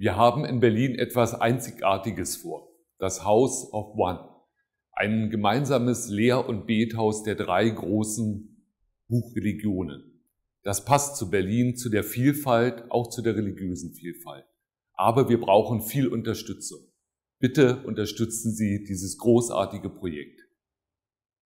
Wir haben in Berlin etwas Einzigartiges vor. Das House of One. Ein gemeinsames Lehr- und Bethaus der drei großen Buchreligionen. Das passt zu Berlin, zu der Vielfalt, auch zu der religiösen Vielfalt. Aber wir brauchen viel Unterstützung. Bitte unterstützen Sie dieses großartige Projekt.